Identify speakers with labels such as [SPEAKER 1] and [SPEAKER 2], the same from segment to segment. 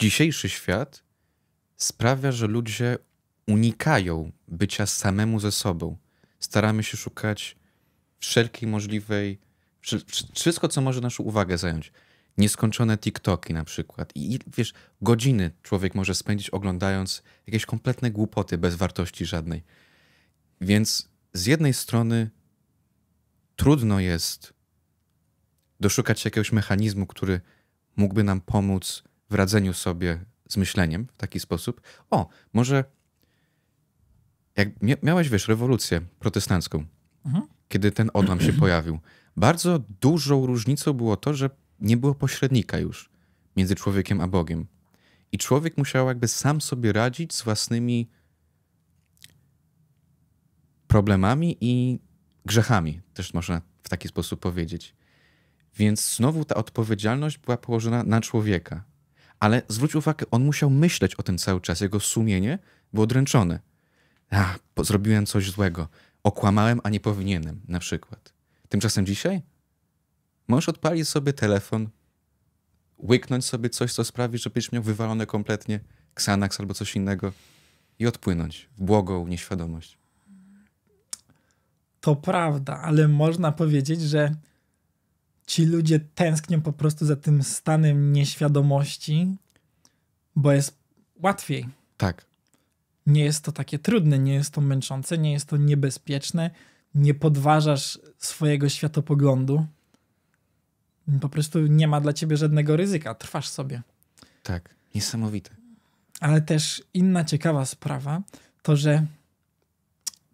[SPEAKER 1] dzisiejszy świat sprawia, że ludzie unikają bycia samemu ze sobą. Staramy się szukać wszelkiej możliwej, wszystko, co może naszą uwagę zająć. Nieskończone TikToki na przykład. I wiesz, godziny człowiek może spędzić oglądając jakieś kompletne głupoty bez wartości żadnej. Więc z jednej strony trudno jest doszukać się jakiegoś mechanizmu, który mógłby nam pomóc w radzeniu sobie z myśleniem w taki sposób. O, może jak miałeś, wiesz, rewolucję protestancką, mhm. kiedy ten odłam się pojawił, bardzo dużą różnicą było to, że nie było pośrednika już między człowiekiem a Bogiem. I człowiek musiał jakby sam sobie radzić z własnymi problemami i grzechami, też można w taki sposób powiedzieć. Więc znowu ta odpowiedzialność była położona na człowieka. Ale zwróć uwagę, on musiał myśleć o tym cały czas. Jego sumienie było dręczone. A, zrobiłem coś złego. Okłamałem, a nie powinienem, na przykład. Tymczasem dzisiaj możesz odpalić sobie telefon, łyknąć sobie coś, co sprawi, że będziesz miał wywalone kompletnie Xanax albo coś innego i odpłynąć w błogą nieświadomość.
[SPEAKER 2] To prawda, ale można powiedzieć, że ci ludzie tęsknią po prostu za tym stanem nieświadomości, bo jest łatwiej. Tak. Nie jest to takie trudne, nie jest to męczące, nie jest to niebezpieczne, nie podważasz swojego światopoglądu. Po prostu nie ma dla ciebie żadnego ryzyka, trwasz sobie.
[SPEAKER 1] Tak, niesamowite.
[SPEAKER 2] Ale też inna ciekawa sprawa to, że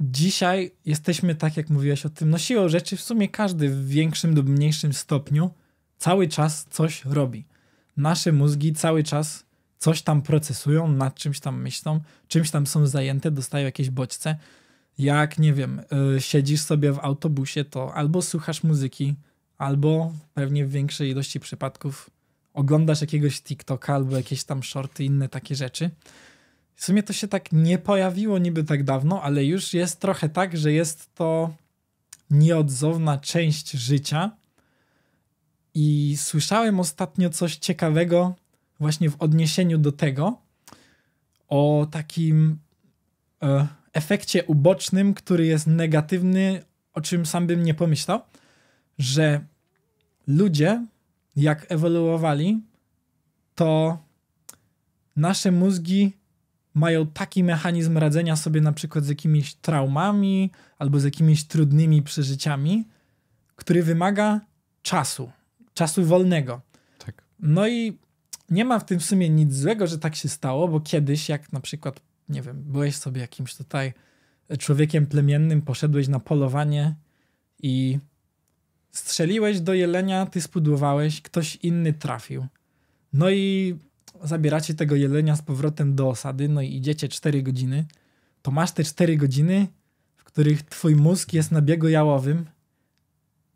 [SPEAKER 2] dzisiaj jesteśmy, tak jak mówiłeś o tym, no siłą rzeczy w sumie każdy w większym lub mniejszym stopniu cały czas coś robi. Nasze mózgi cały czas coś tam procesują, nad czymś tam myślą, czymś tam są zajęte, dostają jakieś bodźce. Jak, nie wiem, yy, siedzisz sobie w autobusie, to albo słuchasz muzyki, albo pewnie w większej ilości przypadków oglądasz jakiegoś TikToka albo jakieś tam shorty, inne takie rzeczy. W sumie to się tak nie pojawiło niby tak dawno, ale już jest trochę tak, że jest to nieodzowna część życia. I słyszałem ostatnio coś ciekawego, właśnie w odniesieniu do tego, o takim e, efekcie ubocznym, który jest negatywny, o czym sam bym nie pomyślał, że ludzie, jak ewoluowali, to nasze mózgi mają taki mechanizm radzenia sobie na przykład z jakimiś traumami albo z jakimiś trudnymi przeżyciami, który wymaga czasu, czasu wolnego. Tak. No i nie ma w tym w sumie nic złego, że tak się stało, bo kiedyś, jak na przykład, nie wiem, byłeś sobie jakimś tutaj człowiekiem plemiennym, poszedłeś na polowanie i strzeliłeś do jelenia, ty spudłowałeś, ktoś inny trafił. No i zabieracie tego jelenia z powrotem do osady, no i idziecie 4 godziny, to masz te 4 godziny, w których twój mózg jest na biegu jałowym,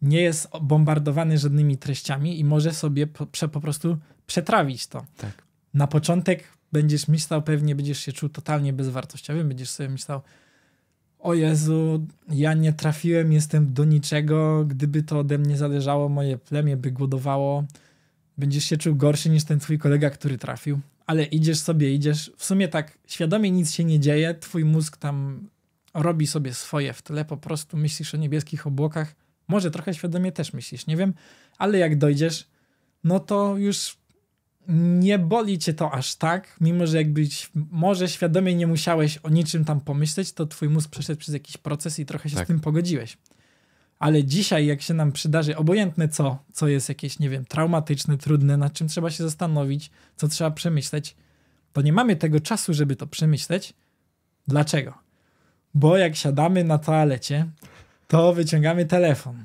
[SPEAKER 2] nie jest bombardowany żadnymi treściami i może sobie po, prze, po prostu przetrawić to. Tak. Na początek będziesz myślał, pewnie będziesz się czuł totalnie bezwartościowym, będziesz sobie myślał, o Jezu, ja nie trafiłem, jestem do niczego, gdyby to ode mnie zależało, moje plemię by głodowało, będziesz się czuł gorszy niż ten twój kolega, który trafił. Ale idziesz sobie, idziesz. W sumie tak świadomie nic się nie dzieje, twój mózg tam robi sobie swoje w tle, po prostu myślisz o niebieskich obłokach. Może trochę świadomie też myślisz, nie wiem, ale jak dojdziesz, no to już nie boli cię to aż tak, mimo że jakbyś może świadomie nie musiałeś o niczym tam pomyśleć, to twój mózg przeszedł przez jakiś proces i trochę się tak. z tym pogodziłeś ale dzisiaj, jak się nam przydarzy, obojętne co, co jest jakieś, nie wiem, traumatyczne, trudne, nad czym trzeba się zastanowić, co trzeba przemyśleć, to nie mamy tego czasu, żeby to przemyśleć. Dlaczego? Bo jak siadamy na toalecie, to wyciągamy telefon.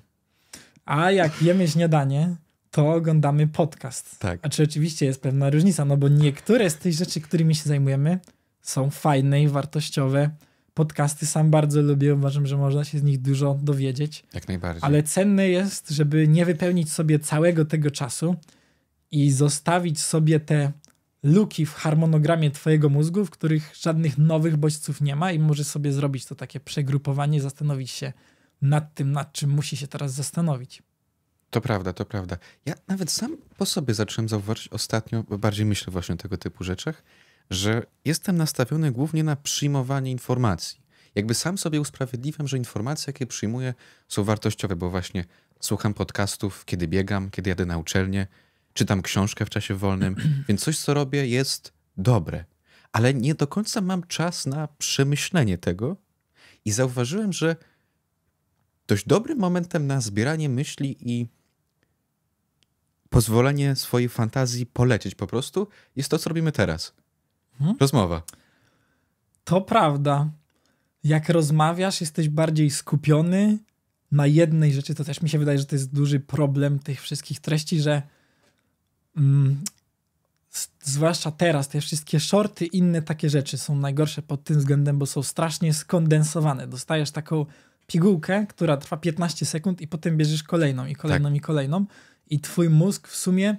[SPEAKER 2] A jak jemy śniadanie, to oglądamy podcast. Tak. A czy oczywiście jest pewna różnica, no bo niektóre z tych rzeczy, którymi się zajmujemy, są fajne i wartościowe Podcasty sam bardzo lubię, uważam, że można się z nich dużo dowiedzieć. Jak najbardziej. Ale cenne jest, żeby nie wypełnić sobie całego tego czasu i zostawić sobie te luki w harmonogramie twojego mózgu, w których żadnych nowych bodźców nie ma i możesz sobie zrobić to takie przegrupowanie, zastanowić się nad tym, nad czym musi się teraz zastanowić.
[SPEAKER 1] To prawda, to prawda. Ja nawet sam po sobie zacząłem zauważyć ostatnio, bardziej myślę właśnie o tego typu rzeczach, że jestem nastawiony głównie na przyjmowanie informacji. Jakby sam sobie usprawiedliwiam, że informacje, jakie przyjmuję, są wartościowe, bo właśnie słucham podcastów, kiedy biegam, kiedy jadę na uczelnię, czytam książkę w czasie wolnym, więc coś, co robię, jest dobre. Ale nie do końca mam czas na przemyślenie tego i zauważyłem, że dość dobrym momentem na zbieranie myśli i pozwolenie swojej fantazji polecieć po prostu jest to, co robimy teraz. Hmm? Rozmowa.
[SPEAKER 2] To prawda. Jak rozmawiasz, jesteś bardziej skupiony na jednej rzeczy. To też mi się wydaje, że to jest duży problem tych wszystkich treści, że mm, zwłaszcza teraz te wszystkie shorty, inne takie rzeczy są najgorsze pod tym względem, bo są strasznie skondensowane. Dostajesz taką pigułkę, która trwa 15 sekund i potem bierzesz kolejną i kolejną tak. i kolejną i twój mózg w sumie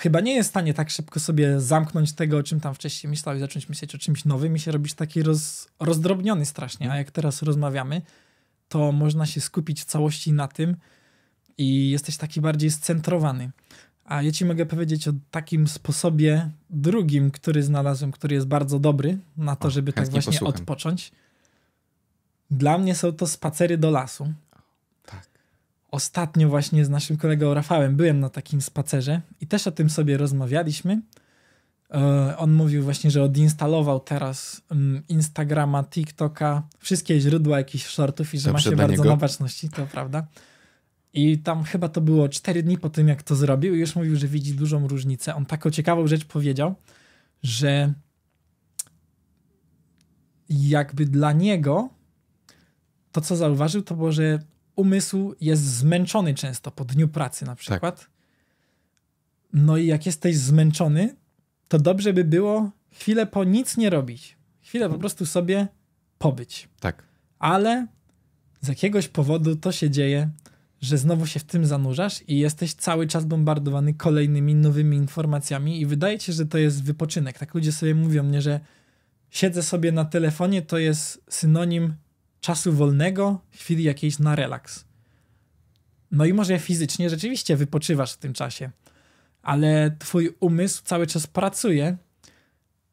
[SPEAKER 2] chyba nie jest w stanie tak szybko sobie zamknąć tego, o czym tam wcześniej myślał i zacząć myśleć o czymś nowym i się robić taki roz, rozdrobniony strasznie. A jak teraz rozmawiamy, to można się skupić w całości na tym i jesteś taki bardziej scentrowany. A ja ci mogę powiedzieć o takim sposobie drugim, który znalazłem, który jest bardzo dobry na to, o, żeby tak właśnie posłucham. odpocząć. Dla mnie są to spacery do lasu ostatnio właśnie z naszym kolegą Rafałem byłem na takim spacerze i też o tym sobie rozmawialiśmy. E, on mówił właśnie, że odinstalował teraz mm, Instagrama, TikToka, wszystkie źródła jakichś shortów i że to ma się bardzo na baczności, to prawda. I tam chyba to było 4 dni po tym, jak to zrobił, i już mówił, że widzi dużą różnicę. On taką ciekawą rzecz powiedział, że jakby dla niego to, co zauważył, to było, że umysł jest zmęczony często po dniu pracy na tak. przykład. Tak. No i jak jesteś zmęczony, to dobrze by było chwilę po nic nie robić. Chwilę po mhm. prostu sobie pobyć. Tak. Ale z jakiegoś powodu to się dzieje, że znowu się w tym zanurzasz i jesteś cały czas bombardowany kolejnymi nowymi informacjami i wydaje ci się, że to jest wypoczynek. Tak ludzie sobie mówią mnie, że siedzę sobie na telefonie, to jest synonim czasu wolnego, chwili jakiejś na relaks. No i może fizycznie rzeczywiście wypoczywasz w tym czasie, ale twój umysł cały czas pracuje,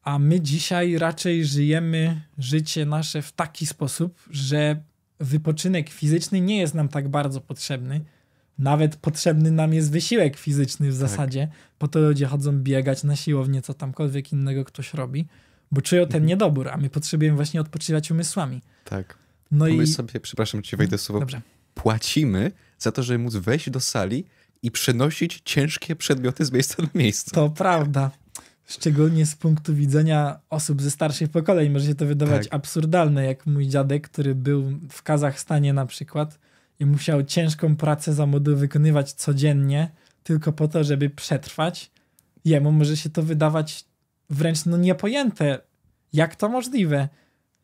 [SPEAKER 2] a my dzisiaj raczej żyjemy życie nasze w taki sposób, że wypoczynek fizyczny nie jest nam tak bardzo potrzebny. Nawet potrzebny nam jest wysiłek fizyczny w tak. zasadzie. Tak. Po to ludzie chodzą biegać na siłownię, co tamkolwiek innego ktoś robi, bo czują ten mhm. niedobór, a my potrzebujemy właśnie odpoczywać umysłami. Tak. No my i... sobie, przepraszam, ci wejdę słowo, Dobrze.
[SPEAKER 1] płacimy za to, żeby móc wejść do sali i przenosić ciężkie przedmioty z miejsca na miejsce.
[SPEAKER 2] To prawda. Szczególnie z punktu widzenia osób ze starszych pokoleń może się to wydawać tak. absurdalne, jak mój dziadek, który był w Kazachstanie na przykład i musiał ciężką pracę za zawodu wykonywać codziennie tylko po to, żeby przetrwać. Jemu może się to wydawać wręcz no niepojęte. Jak to możliwe?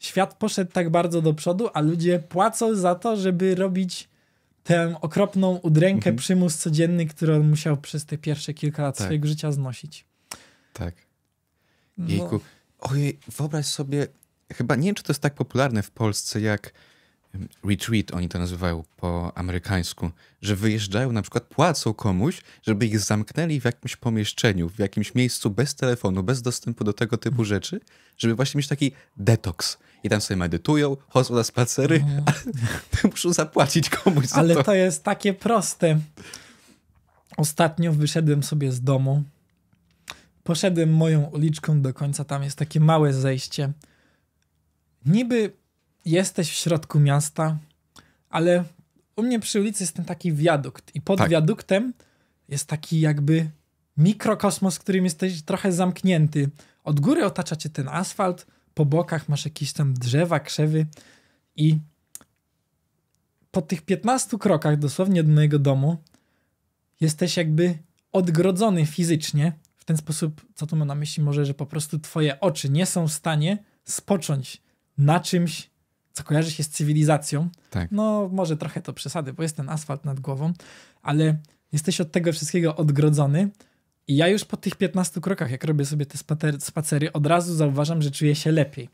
[SPEAKER 2] świat poszedł tak bardzo do przodu, a ludzie płacą za to, żeby robić tę okropną udrękę, mhm. przymus codzienny, który on musiał przez te pierwsze kilka lat tak. swojego życia znosić.
[SPEAKER 1] Tak. No. Jejku. No. Ojej, wyobraź sobie, chyba nie wiem, czy to jest tak popularne w Polsce, jak retreat, oni to nazywają po amerykańsku, że wyjeżdżają, na przykład płacą komuś, żeby ich zamknęli w jakimś pomieszczeniu, w jakimś miejscu bez telefonu, bez dostępu do tego typu mhm. rzeczy, żeby właśnie mieć taki detoks, i tam sobie medytują, chodzą na spacery, mhm. ale muszą zapłacić komuś za Ale to.
[SPEAKER 2] to jest takie proste. Ostatnio wyszedłem sobie z domu, poszedłem moją uliczką do końca, tam jest takie małe zejście. Niby jesteś w środku miasta, ale u mnie przy ulicy jest ten taki wiadukt i pod tak. wiaduktem jest taki jakby mikrokosmos, w którym jesteś trochę zamknięty. Od góry otacza cię ten asfalt, po bokach masz jakieś tam drzewa, krzewy i po tych 15 krokach dosłownie od mojego domu jesteś jakby odgrodzony fizycznie w ten sposób, co tu ma na myśli, może, że po prostu twoje oczy nie są w stanie spocząć na czymś, co kojarzy się z cywilizacją. Tak. No, może trochę to przesady, bo jest ten asfalt nad głową, ale jesteś od tego wszystkiego odgrodzony i ja już po tych 15 krokach, jak robię sobie te spacery, od razu zauważam, że czuję się lepiej.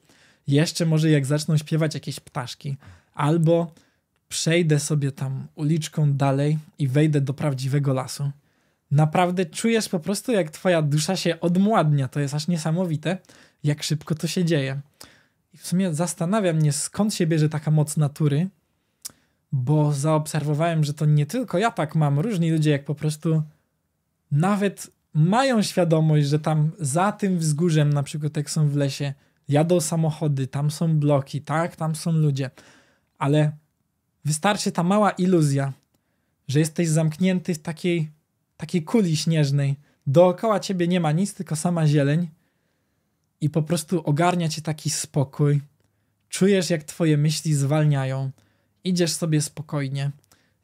[SPEAKER 2] Jeszcze może jak zaczną śpiewać jakieś ptaszki, albo przejdę sobie tam uliczką dalej i wejdę do prawdziwego lasu. Naprawdę czujesz po prostu, jak twoja dusza się odmładnia. To jest aż niesamowite, jak szybko to się dzieje. I w sumie zastanawia mnie, skąd się bierze taka moc natury, bo zaobserwowałem, że to nie tylko ja tak mam. Różni ludzie, jak po prostu nawet mają świadomość, że tam za tym wzgórzem, na przykład jak są w lesie, jadą samochody, tam są bloki, tak, tam są ludzie, ale wystarczy ta mała iluzja, że jesteś zamknięty w takiej, takiej kuli śnieżnej. Dookoła ciebie nie ma nic, tylko sama zieleń i po prostu ogarnia cię taki spokój. Czujesz, jak twoje myśli zwalniają. Idziesz sobie spokojnie.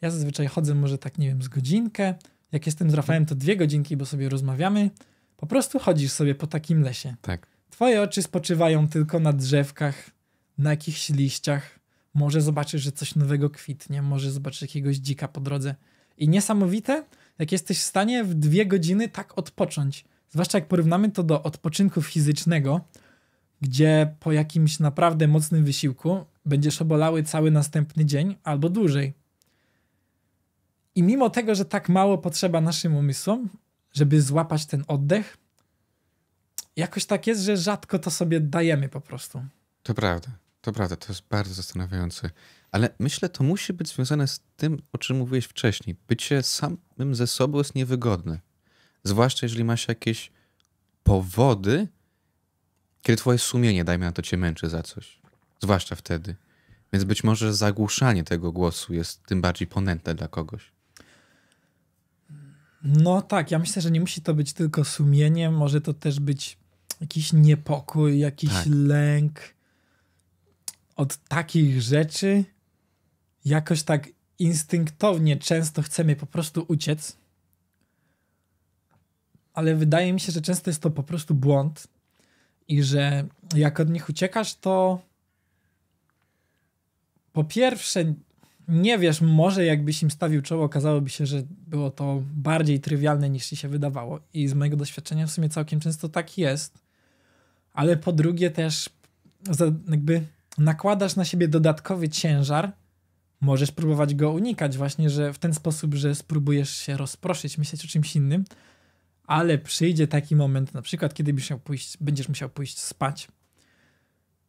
[SPEAKER 2] Ja zazwyczaj chodzę może tak, nie wiem, z godzinkę, jak jestem z Rafałem, to dwie godzinki, bo sobie rozmawiamy. Po prostu chodzisz sobie po takim lesie. Tak. Twoje oczy spoczywają tylko na drzewkach, na jakichś liściach. Może zobaczysz, że coś nowego kwitnie, może zobaczysz jakiegoś dzika po drodze. I niesamowite, jak jesteś w stanie w dwie godziny tak odpocząć. Zwłaszcza jak porównamy to do odpoczynku fizycznego, gdzie po jakimś naprawdę mocnym wysiłku będziesz obolały cały następny dzień albo dłużej. I mimo tego, że tak mało potrzeba naszym umysłom, żeby złapać ten oddech, jakoś tak jest, że rzadko to sobie dajemy po prostu.
[SPEAKER 1] To prawda, to prawda, to jest bardzo zastanawiające. Ale myślę, to musi być związane z tym, o czym mówiłeś wcześniej. Bycie samym ze sobą jest niewygodne. Zwłaszcza jeżeli masz jakieś powody, kiedy twoje sumienie, dajmy na to, cię męczy za coś. Zwłaszcza wtedy. Więc być może zagłuszanie tego głosu jest tym bardziej ponętne dla kogoś.
[SPEAKER 2] No tak, ja myślę, że nie musi to być tylko sumienie, może to też być jakiś niepokój, jakiś tak. lęk od takich rzeczy. Jakoś tak instynktownie często chcemy po prostu uciec. Ale wydaje mi się, że często jest to po prostu błąd i że jak od nich uciekasz, to po pierwsze nie wiesz, może jakbyś im stawił czoło, okazałoby się, że było to bardziej trywialne niż ci się wydawało. I z mojego doświadczenia w sumie całkiem często tak jest. Ale po drugie też jakby nakładasz na siebie dodatkowy ciężar, możesz próbować go unikać właśnie, że w ten sposób, że spróbujesz się rozproszyć, myśleć o czymś innym, ale przyjdzie taki moment, na przykład kiedy będziesz musiał pójść, będziesz musiał pójść spać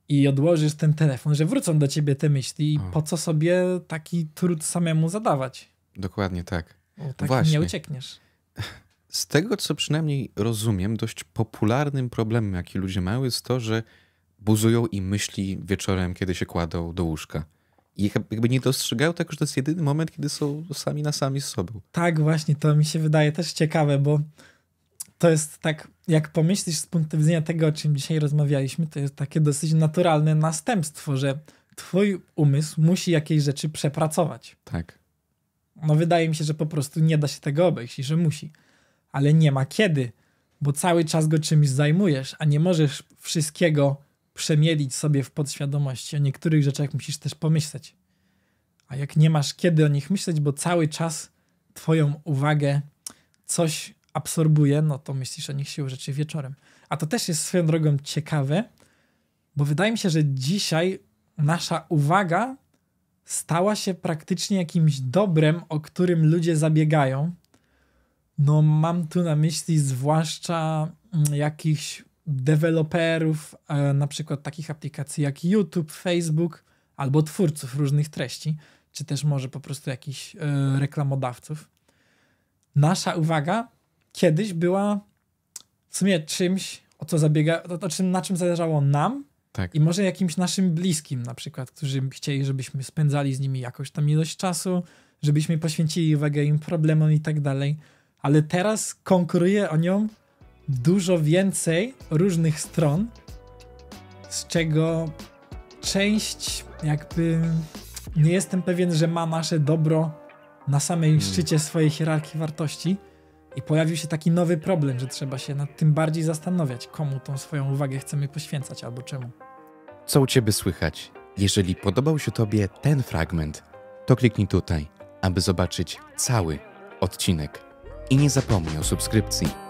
[SPEAKER 2] i odłożysz ten telefon, że wrócą do ciebie te myśli, i po co sobie taki trud samemu zadawać?
[SPEAKER 1] Dokładnie tak. O, tak Właśnie. nie uciekniesz. Z tego, co przynajmniej rozumiem, dość popularnym problemem, jaki ludzie mają, jest to, że buzują im myśli wieczorem, kiedy się kładą do łóżka. I jakby nie dostrzegają tego, że to jest jedyny moment, kiedy są sami na sami z sobą. Tak,
[SPEAKER 2] właśnie, to mi się wydaje też ciekawe, bo to jest tak, jak pomyślisz z punktu widzenia tego, o czym dzisiaj rozmawialiśmy, to jest takie dosyć naturalne następstwo, że twój umysł musi jakieś rzeczy przepracować. Tak. No wydaje mi się, że po prostu nie da się tego obejść i że musi. Ale nie ma kiedy, bo cały czas go czymś zajmujesz, a nie możesz wszystkiego przemielić sobie w podświadomości. O niektórych rzeczach musisz też pomyśleć. A jak nie masz kiedy o nich myśleć, bo cały czas twoją uwagę coś absorbuje, no to myślisz o nich siłą rzeczy wieczorem. A to też jest swoją drogą ciekawe, bo wydaje mi się, że dzisiaj nasza uwaga stała się praktycznie jakimś dobrem, o którym ludzie zabiegają. No, mam tu na myśli zwłaszcza mm, jakichś deweloperów, e, na przykład takich aplikacji jak YouTube, Facebook, albo twórców różnych treści, czy też może po prostu jakichś e, reklamodawców. Nasza uwaga kiedyś była w sumie czymś, o co zabiega, o, o czym, na czym zależało nam tak. i może jakimś naszym bliskim na przykład, którzy chcieli, żebyśmy spędzali z nimi jakoś tam ilość czasu, żebyśmy poświęcili uwagę im problemom i tak dalej, ale teraz konkuruje o nią dużo więcej różnych stron, z czego część jakby nie jestem pewien, że ma nasze dobro na samej mm. szczycie swojej hierarchii wartości, i pojawił się taki nowy problem, że trzeba się nad tym bardziej zastanawiać, komu tą swoją uwagę chcemy poświęcać albo czemu.
[SPEAKER 1] Co u Ciebie słychać? Jeżeli podobał się Tobie ten fragment, to kliknij tutaj, aby zobaczyć cały odcinek. I nie zapomnij o subskrypcji.